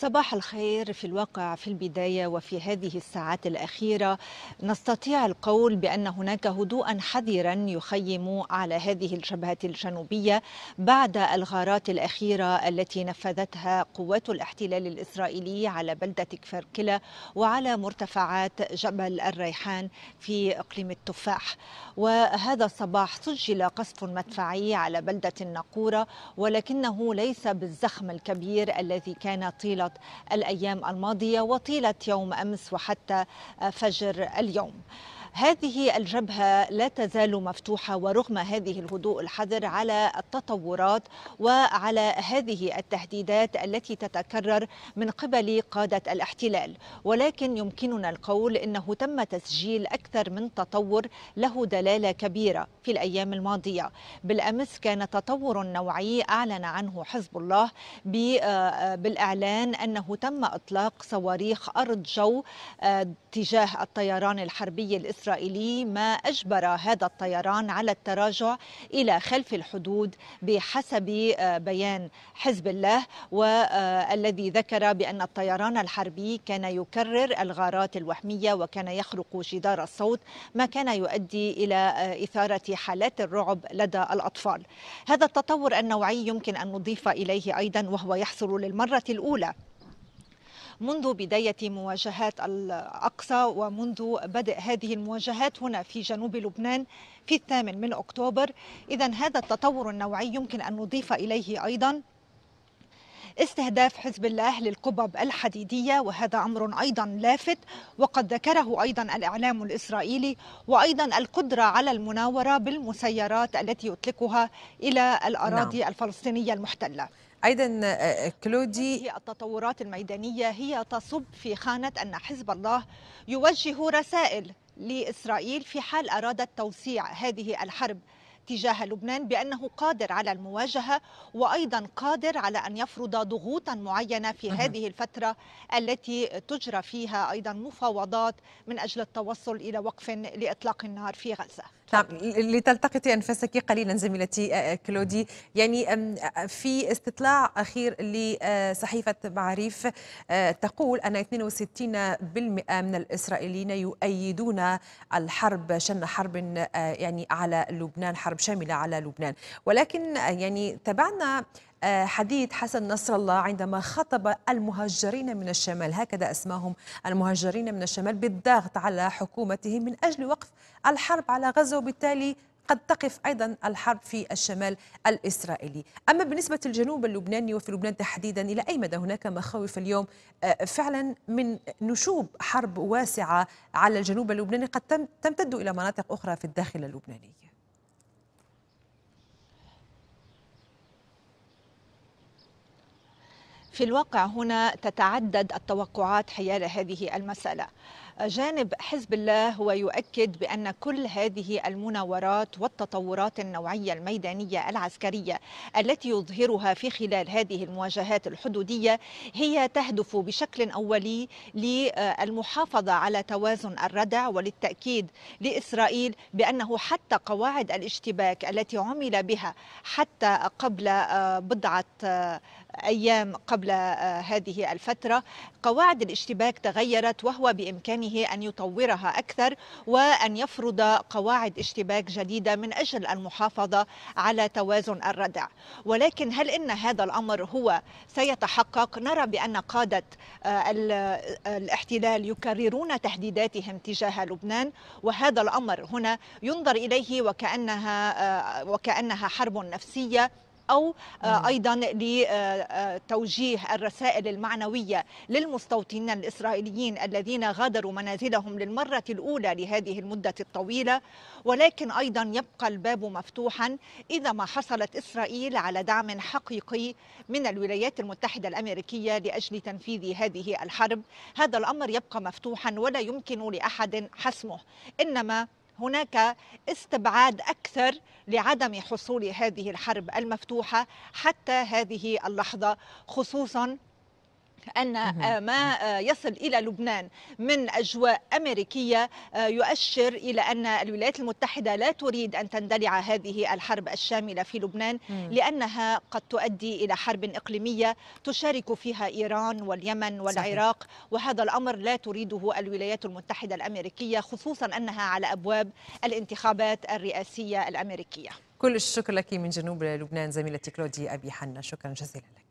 صباح الخير في الواقع في البداية وفي هذه الساعات الأخيرة نستطيع القول بأن هناك هدوءا حذرا يخيم على هذه الجبهة الجنوبية بعد الغارات الأخيرة التي نفذتها قوات الاحتلال الإسرائيلي على بلدة كفركلة وعلى مرتفعات جبل الريحان في إقليم التفاح وهذا الصباح سجل قصف مدفعي على بلدة النقورة ولكنه ليس بالزخم الكبير الذي كان طيلة التظاهرات الأيام الماضية وطيلة يوم أمس وحتى فجر اليوم هذه الجبهة لا تزال مفتوحة ورغم هذه الهدوء الحذر على التطورات وعلى هذه التهديدات التي تتكرر من قبل قادة الاحتلال ولكن يمكننا القول أنه تم تسجيل أكثر من تطور له دلالة كبيرة في الأيام الماضية بالأمس كان تطور نوعي أعلن عنه حزب الله آه، آه، بالإعلان أنه تم إطلاق صواريخ أرض جو آه، تجاه الطيران الحربي الإسرائيلي الإسرائيلي ما أجبر هذا الطيران على التراجع إلى خلف الحدود بحسب آه، بيان حزب الله والذي آه، ذكر بأن الطيران الحربي كان يكرر الغارات الوهمية وكان يخرق جدار الصوت ما كان يؤدي إلى آه، إثارة حالات الرعب لدى الأطفال هذا التطور النوعي يمكن أن نضيف إليه أيضا وهو يحصل للمرة الأولى منذ بداية مواجهات الأقصى ومنذ بدء هذه المواجهات هنا في جنوب لبنان في الثامن من أكتوبر إذا هذا التطور النوعي يمكن أن نضيف إليه أيضا استهداف حزب الله للقبب الحديدية وهذا أمر أيضا لافت وقد ذكره أيضا الإعلام الإسرائيلي وأيضا القدرة على المناورة بالمسيرات التي يطلقها إلى الأراضي نعم. الفلسطينية المحتلة ايضا آه، آه، كلودي هي التطورات الميدانيه هي تصب في خانه ان حزب الله يوجه رسائل لاسرائيل في حال ارادت توسيع هذه الحرب تجاه لبنان بأنه قادر على المواجهة وأيضا قادر على أن يفرض ضغوطا معينة في هذه الفترة التي تجرى فيها أيضا مفاوضات من أجل التوصل إلى وقف لإطلاق النار في غزة نعم لتلتقطي أنفاسك قليلا زميلتي آه، آه، كلودي يعني آه، في استطلاع أخير لصحيفة معاريف تقول أن 62% من الإسرائيليين يؤيدون الحرب شن حرب يعني على لبنان حرب حرب شاملة على لبنان ولكن آه، يعني تابعنا آه، حديث حسن نصر الله عندما خطب المهجرين من الشمال هكذا اسماهم المهجرين من الشمال بالضغط على حكومته من أجل وقف الحرب على غزة وبالتالي قد تقف ايضا الحرب في الشمال الاسرائيلي، اما بالنسبه للجنوب اللبناني وفي لبنان تحديدا الى اي مدى هناك مخاوف اليوم آه، فعلا من نشوب حرب واسعه على الجنوب اللبناني قد تمتد الى مناطق اخرى في الداخل اللبناني؟ في الواقع هنا تتعدد التوقعات حيال هذه المسألة جانب حزب الله هو يؤكد بأن كل هذه المناورات والتطورات النوعية الميدانية العسكرية التي يظهرها في خلال هذه المواجهات الحدودية هي تهدف بشكل أولي للمحافظة على توازن الردع وللتأكيد لإسرائيل بأنه حتى قواعد الاشتباك التي عمل بها حتى قبل آه، بضعة آه، أيام قبل آه، هذه الفترة قواعد الاشتباك تغيرت وهو بإمكانه أن يطورها أكثر وأن يفرض قواعد اشتباك جديدة من أجل المحافظة على توازن الردع ولكن هل إن هذا الأمر هو سيتحقق نرى بأن قادة آه، آه، الاحتلال يكررون تهديداتهم تجاه لبنان وهذا الأمر هنا ينظر إليه وكأنها وكأنها حرب نفسية أو آه، أيضا لتوجيه آه، آه، الرسائل المعنوية للمستوطنين الإسرائيليين الذين غادروا منازلهم للمرة الأولى لهذه المدة الطويلة ولكن أيضا يبقى الباب مفتوحا إذا ما حصلت إسرائيل على دعم حقيقي من الولايات المتحدة الأمريكية لأجل تنفيذ هذه الحرب هذا الأمر يبقى مفتوحا ولا يمكن لأحد حسمه إنما هناك استبعاد اكثر لعدم حصول هذه الحرب المفتوحه حتى هذه اللحظه خصوصا أن آه، ما آه، يصل إلى لبنان من أجواء أمريكية آه، يؤشر إلى أن الولايات المتحدة لا تريد أن تندلع هذه الحرب الشاملة في لبنان لأنها قد تؤدي إلى حرب إقليمية تشارك فيها إيران واليمن والعراق وهذا الأمر لا تريده الولايات المتحدة الأمريكية خصوصا أنها على أبواب الانتخابات الرئاسية الأمريكية كل الشكر لك من جنوب لبنان زميلتي كلودي أبي حنا شكرا جزيلا لك